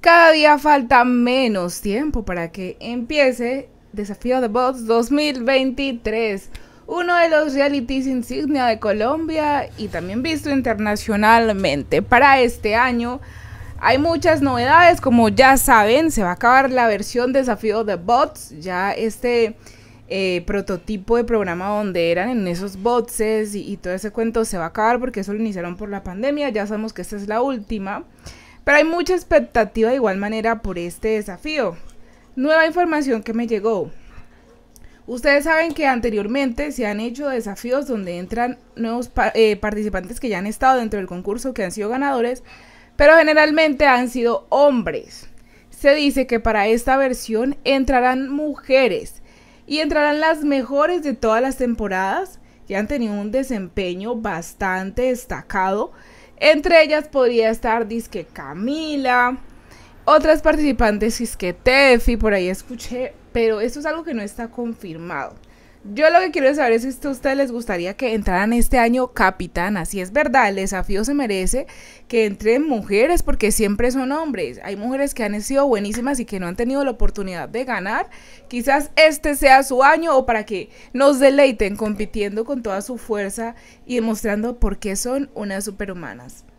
Cada día falta menos tiempo para que empiece Desafío de Bots 2023, uno de los realities insignia de Colombia y también visto internacionalmente. Para este año hay muchas novedades, como ya saben, se va a acabar la versión Desafío de Bots, ya este... Eh, prototipo de programa donde eran en esos bots y, y todo ese cuento se va a acabar porque eso lo iniciaron por la pandemia, ya sabemos que esta es la última. Pero hay mucha expectativa de igual manera por este desafío. Nueva información que me llegó. Ustedes saben que anteriormente se han hecho desafíos donde entran nuevos eh, participantes que ya han estado dentro del concurso, que han sido ganadores, pero generalmente han sido hombres. Se dice que para esta versión entrarán mujeres y entrarán las mejores de todas las temporadas, que han tenido un desempeño bastante destacado entre ellas podría estar Disque Camila, otras participantes Disque Tefi, por ahí escuché, pero esto es algo que no está confirmado. Yo lo que quiero saber es si a ustedes les gustaría que entraran este año capitanas. Si es verdad, el desafío se merece que entren mujeres porque siempre son hombres. Hay mujeres que han sido buenísimas y que no han tenido la oportunidad de ganar. Quizás este sea su año o para que nos deleiten compitiendo con toda su fuerza y demostrando por qué son unas superhumanas.